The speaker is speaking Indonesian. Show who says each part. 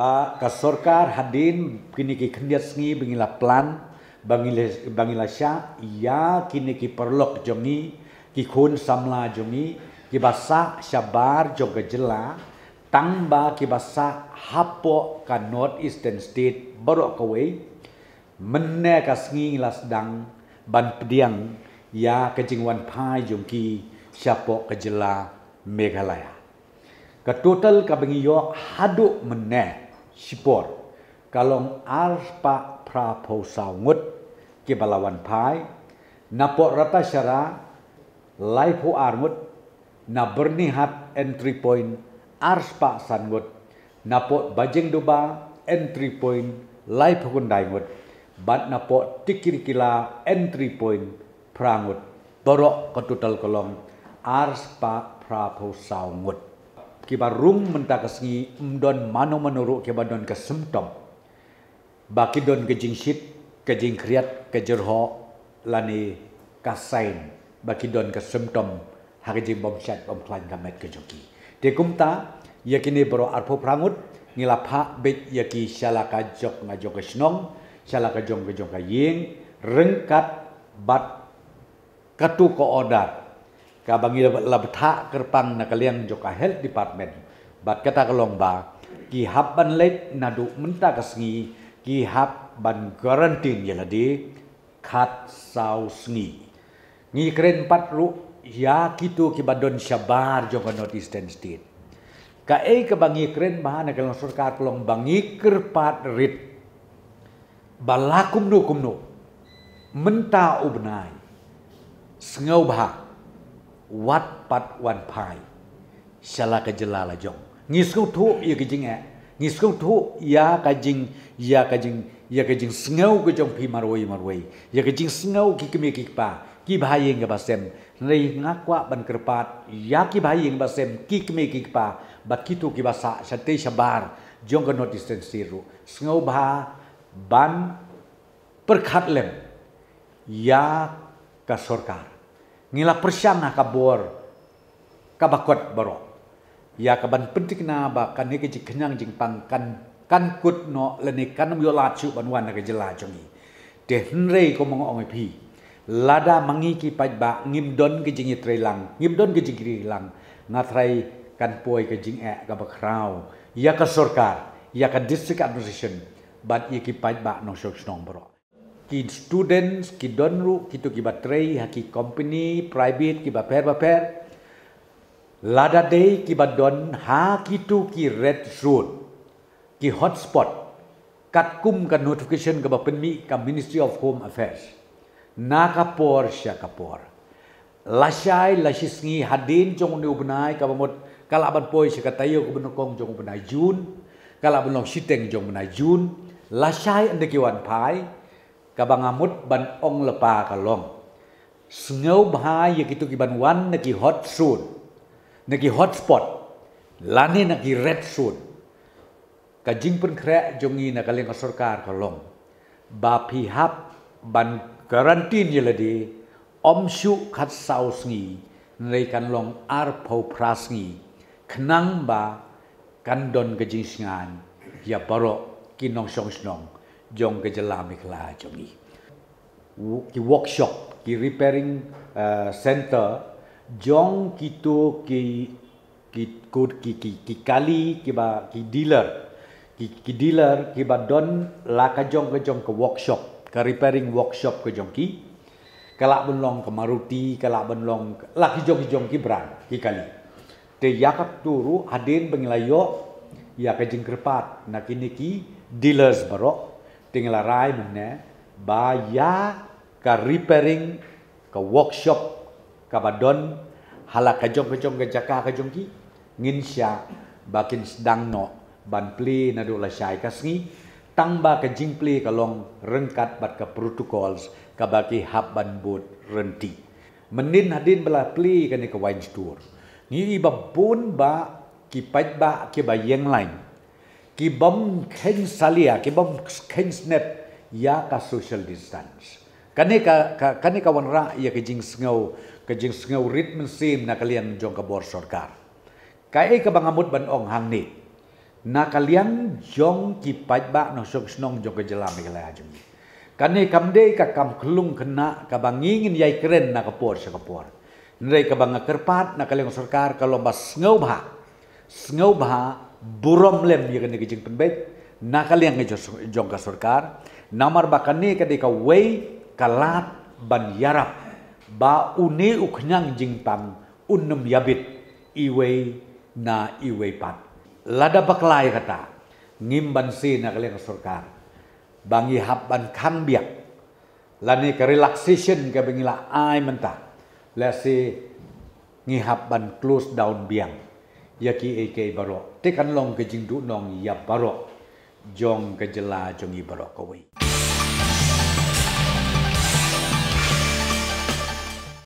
Speaker 1: ba ka sorkar hadin kini ki khndiat bingila plan bangila bangila sha ya iya, kini ki perlok jongi ki khun samla jongi ki basa syabar joga jela tangba ki basa hapo ka north eastern state baro ka wei menne ka sngi las dang ban pediang ya kejingwan pai jongki syapo ka jela meghalaya ka total ka bengi yo menne sipor kalong arspa prapo sangut ke balawan pai napo rata syara laipu armut na bernihat entry point arspa sangut napo bajeng duba entry point laipu kundaingut bat napo tikirikila entry point prangut borok ketutal kolong arspa prapo sangut kibarung menta kesengi mdon mano menuruk kibadon don kesemtom baki don kejing shit kejing kriat kejerho lani kasain baki don kesemtom hari jing bom syat bom klan gamet kejoki dekumta yakini bro arpo prangut ngilapha bet yaki syalaka jok ngajok kesnong syalaka jong kejong kaying rengkat bat ketuk ko odar Kabangi bangi labtha kerpang nakaliang joka health department bat kata kalong ba ki hab ban late nadu menta kasngi ki hab ban guarantine yeladi khat sau sngi ngi keren pat ru ya kitu ki badon syabar joka notice ten state ka ei ka bangi keren ba nakalong sarkar kalong bangi kerpat rit balakum nu kumnu menta ubnai sengau bah wat pat wan pai shala ka jela la jong ngisku thu ye ya ka jing e. ngisku thu ya ka jing ya ka jing ya ka jing sngau ka jong phi maroi maroi ya ka jing sngau ki kemi ki pa ki bhai yeng ba sem nei ban kerpat ya ki bhai yeng ba sem ki kemi ki pa ba ki tu ki ba sa shate shabar jong ka not ten siru sngau bha ban perkhatlem lem ya ka sarkar ngila persang ka bor ka baro ya kaban ban penting na ba kan ni kenyang jing pang kan kan kut no le ni kan yo la chu ban wan ke jela jongi de hre ko mong ong pi lada mangi ki paj ba ngim don ke jingi lang ngim don ke jingi lang trai kan poi ke jing e ka bakrau ya ka sorkar ya ka district administration ban iki paj ba no shok snong bro ki students ki donru kitu ki batrei haki company private ki baper baper lada day ki badon don ha kitu ki red zone ki hotspot kat kum ka notification ka ba ka ministry of home affairs na ka por sha ka por lasai lasisingi hadin jong ni ubnai ka bamot kala ban poi sha ka tayo ko benokong jong ubnai jun kala benok siteng jong ubnai jun lasai ande ki wan pai kabangamut ban ong lepa kalong. Snow bahaya gitu kiban wan nagi hot zone, nagi hotspot, lani nagi red sun. Kajing pun kre jongi nagaling kasorkar kalong. Bapihap ban garantin yeladi om syu kat sausngi nreikan long arpo pras ngi kenang ba kandon kajing singan ya barok kinong song jong ke jelamik lah jongi ki workshop ki repairing uh, center jong kito ki ki kod ki ki, ki kali ki ba ki dealer ki ki dealer ki ba don laka jong ke jong ke workshop ke repairing workshop ke jong ki kalak benlong ke maruti kalak benlong laki jong ki jong ki brand ki kali te yakap turu adin bengilayo ya ke jengkerpat nak ki dealers barok tingla rai mana ne ba ya ka repairing ka workshop ka badon hala ka jong ka jong ka jaka ka jong ki ngin sya bakin sedang no ban pli na do la syai ka sngi tang ba ka jing pli ka long rengkat bat ka protocols ka baki hab ban renti menin hadin bela pli ka ni ka wine store ngi ba bun ba ki pat ba ki ba yang lain Kibam बम salia सालिया कि बम ya ka social distance kane ka, kane ka wanra ya ke jing sngau ke jing sngau sim na kalian jong ka bor sorkar ka e ka bangamut ban ong hang ni na kalian jong ki pat ba no sok snong jong ke jelam ke la jong kane kam de ka kam klung kena ka bangingin yai keren na ka por sa ka por nrei ka banga kerpat na kalian sorkar ka lomba sngau ba sngau ba buram lem yagani ki jing penbet nakal yang jong ka namar ba kanni ka deka wei kalat ban yarap ba uni uknyang jing pang unum yabit iwei na iwei pat lada baklai kata ngim ban si nakal yang bangi hap ban kang biak lani ka relaxation ka bengila ai mentah lesi ngihap ban close down biang yaki eke barok tekan long ke jingdu nong ya barok jong ke jela jong i barok kawai